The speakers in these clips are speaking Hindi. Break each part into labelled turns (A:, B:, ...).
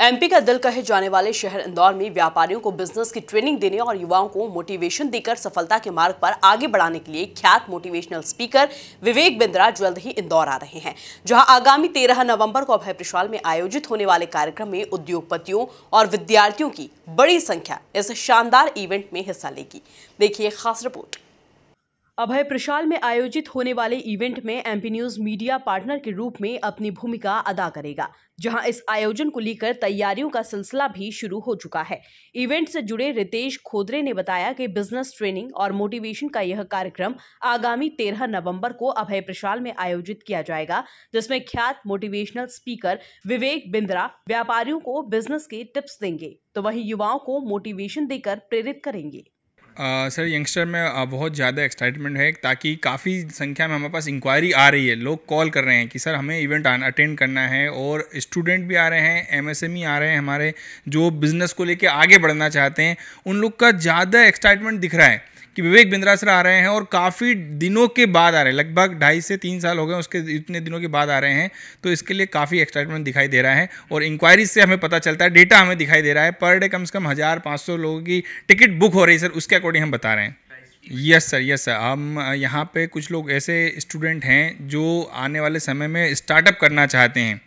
A: एमपी का दिल कहे जाने वाले शहर इंदौर में व्यापारियों को बिजनेस की ट्रेनिंग देने और युवाओं को मोटिवेशन देकर सफलता के मार्ग पर आगे बढ़ाने के लिए ख्यात मोटिवेशनल स्पीकर विवेक बिंद्रा जल्द ही इंदौर आ रहे हैं जहां आगामी 13 नवंबर को अभय प्रशाल में आयोजित होने वाले कार्यक्रम में उद्योगपतियों और विद्यार्थियों की बड़ी संख्या इस शानदार इवेंट में हिस्सा लेगी देखिए खास रिपोर्ट अभय प्रशाल में आयोजित होने वाले इवेंट में एमपी न्यूज मीडिया पार्टनर के रूप में अपनी भूमिका अदा करेगा जहां इस आयोजन को लेकर तैयारियों का सिलसिला भी शुरू हो चुका है इवेंट से जुड़े रितेश खोदरे ने बताया कि बिजनेस ट्रेनिंग और मोटिवेशन का यह कार्यक्रम आगामी तेरह नवंबर को अभय प्रशाल में आयोजित किया जाएगा जिसमें ख्यात मोटिवेशनल स्पीकर विवेक बिंद्रा व्यापारियों को बिजनेस के टिप्स देंगे तो वहीं युवाओं को मोटिवेशन देकर प्रेरित करेंगे
B: सर यंगस्टर में बहुत ज़्यादा एक्साइटमेंट है ताकि काफ़ी संख्या में हमारे पास इंक्वायरी आ रही है लोग कॉल कर रहे हैं कि सर हमें इवेंट अटेंड करना है और स्टूडेंट भी आ रहे हैं एमएसएमई e आ रहे हैं हमारे जो बिज़नेस को लेकर आगे बढ़ना चाहते हैं उन लोग का ज़्यादा एक्साइटमेंट दिख रहा है कि विवेक सर आ रहे हैं और काफ़ी दिनों के बाद आ रहे हैं लगभग ढाई से तीन साल हो गए उसके इतने दिनों के बाद आ रहे हैं तो इसके लिए काफ़ी एक्साइटमेंट दिखाई दे रहा है और इंक्वायरीज से हमें पता चलता है डेटा हमें दिखाई दे रहा है पर डे कम से कम हज़ार पाँच सौ लोगों की टिकट बुक हो रही है सर उसके अकॉर्डिंग हम बता रहे हैं यस सर यस सर हम यहाँ पे कुछ लोग ऐसे स्टूडेंट हैं जो आने वाले समय में स्टार्टअप करना चाहते हैं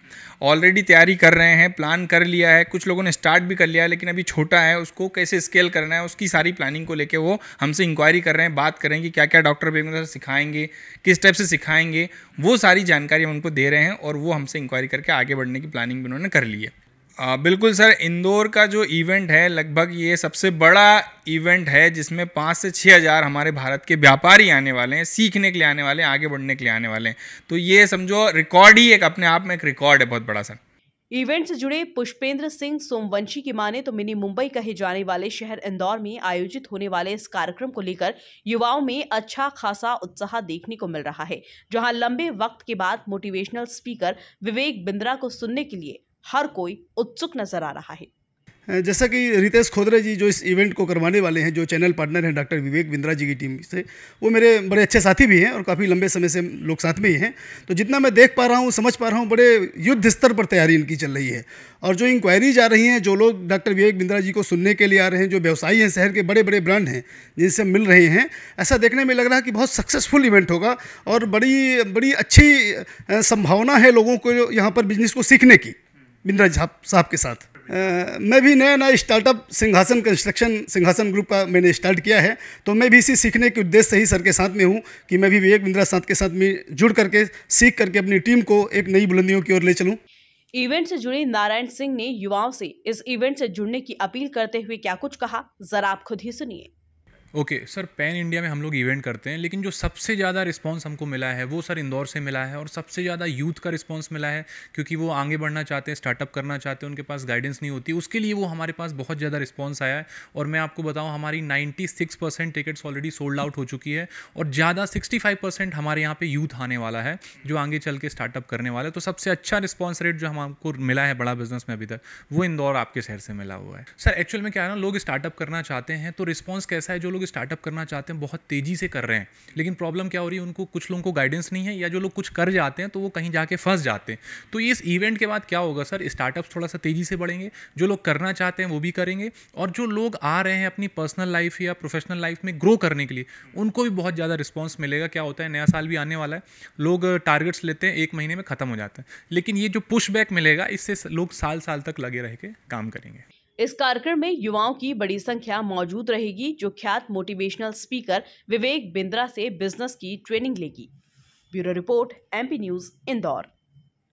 B: ऑलरेडी तैयारी कर रहे हैं प्लान कर लिया है कुछ लोगों ने स्टार्ट भी कर लिया है लेकिन अभी छोटा है उसको कैसे स्केल करना है उसकी सारी प्लानिंग को लेके वो हमसे इंक्वायरी कर रहे हैं बात करें कि क्या क्या डॉक्टर बेगम सिखाएंगे किस टाइप से सिखाएंगे वो सारी जानकारी हम उनको दे रहे हैं और वो हमसे इंक्वायरी करके आगे बढ़ने की प्लानिंग भी उन्होंने कर ली है आ, बिल्कुल सर इंदौर का जो इवेंट है लगभग ये सबसे बड़ा इवेंट है जिसमें पाँच से छः हज़ार हमारे भारत के व्यापारी आने वाले हैं सीखने के लिए आने वाले हैं आगे बढ़ने के लिए आने वाले हैं तो ये समझो रिकॉर्ड ही एक अपने आप में एक रिकॉर्ड है बहुत बड़ा सर
A: इवेंट से जुड़े पुष्पेंद्र सिंह सोमवंशी की माने तो मिनी मुंबई कहे जाने वाले शहर इंदौर में आयोजित होने वाले इस कार्यक्रम को लेकर युवाओं में अच्छा खासा उत्साह देखने को मिल रहा है जहां लंबे वक्त के बाद मोटिवेशनल स्पीकर विवेक बिंद्रा को सुनने के लिए हर कोई उत्सुक नजर आ रहा है
C: जैसा कि रितेश खोदरे जी जो इस इवेंट को करवाने वाले हैं जो चैनल पार्टनर हैं डॉक्टर विवेक बिंद्रा जी की टीम से वो मेरे बड़े अच्छे साथी भी हैं और काफ़ी लंबे समय से लोग साथ में ही हैं तो जितना मैं देख पा रहा हूँ समझ पा रहा हूँ बड़े युद्ध स्तर पर तैयारी इनकी चल रही है और जो इंक्वायरीज आ रही हैं जो लोग डॉक्टर विवेक बिंद्रा जी को सुनने के लिए आ रहे हैं जो व्यवसायी हैं शहर के बड़े बड़े ब्रांड हैं जिनसे मिल रहे हैं ऐसा देखने में लग रहा है कि बहुत सक्सेसफुल इवेंट होगा और बड़ी बड़ी अच्छी संभावना है लोगों को यहाँ पर बिजनेस को सीखने की बिंद्रा साहब के साथ आ, मैं भी नया नया स्टार्टअप सिंहासन कंस्ट्रक्शन सिंहासन ग्रुप का मैंने स्टार्ट किया है तो मैं भी इसी सीखने के उद्देश्य से ही सर के साथ में हूँ कि मैं भी विवेक बिंद्रा साहब के साथ में जुड़ करके सीख करके अपनी टीम को एक नई बुलंदियों की ओर ले चलूँ
A: इवेंट से जुड़े नारायण सिंह ने युवाओं से इस इवेंट से जुड़ने की अपील करते हुए क्या कुछ कहा जरा आप खुद ही सुनिए
D: ओके सर पैन इंडिया में हम लोग इवेंट करते हैं लेकिन जो सबसे ज़्यादा रिस्पांस हमको मिला है वो सर इंदौर से मिला है और सबसे ज़्यादा यूथ का रिस्पांस मिला है क्योंकि वो आगे बढ़ना चाहते हैं स्टार्टअप करना चाहते हैं उनके पास गाइडेंस नहीं होती उसके लिए वो हमारे पास बहुत ज़्यादा रिस्पॉन्स आया है और मैं आपको बताऊँ हमारी ninety tickets already sold out हो चुकी है और ज़्यादा सिक्सटी हमारे यहाँ पर यूथ आने वाला है जो आगे चल के स्टार्टअप करने वाला है तो सबसे अच्छा रिस्पॉन्स रेट जो हमको मिला है बड़ा बिजनेस में अभी तक वो इंदौर आपके शहर से मिला हुआ है सर एक्चुअल में क्या है ना लोग स्टार्टअप करना चाहते हैं तो रिस्पॉन्स कैसा है जो लोग लोग स्टार्टअप करना चाहते हैं बहुत तेज़ी से कर रहे हैं लेकिन प्रॉब्लम क्या हो रही है उनको कुछ लोगों को गाइडेंस नहीं है या जो लोग कुछ कर जाते हैं तो वो कहीं जाके फंस जाते हैं तो इस इवेंट के बाद क्या होगा सर स्टार्टअप थोड़ा सा तेज़ी से बढ़ेंगे जो लोग करना चाहते हैं वो भी करेंगे और जो लोग आ रहे हैं अपनी पर्सनल लाइफ या प्रोफेशनल लाइफ में ग्रो करने के लिए उनको भी बहुत ज़्यादा रिस्पॉन्स मिलेगा क्या होता है नया साल भी आने वाला है लोग टारगेट्स uh, लेते हैं एक महीने में ख़त्म हो जाते हैं लेकिन ये जो पुशबैक मिलेगा इससे लोग साल साल तक लगे रह के काम करेंगे
A: इस कार्यक्रम में युवाओं की बड़ी संख्या मौजूद रहेगी जो ख्यात मोटिवेशनल स्पीकर विवेक बिंद्रा से बिजनेस की ट्रेनिंग लेगी bureau report MP news Indore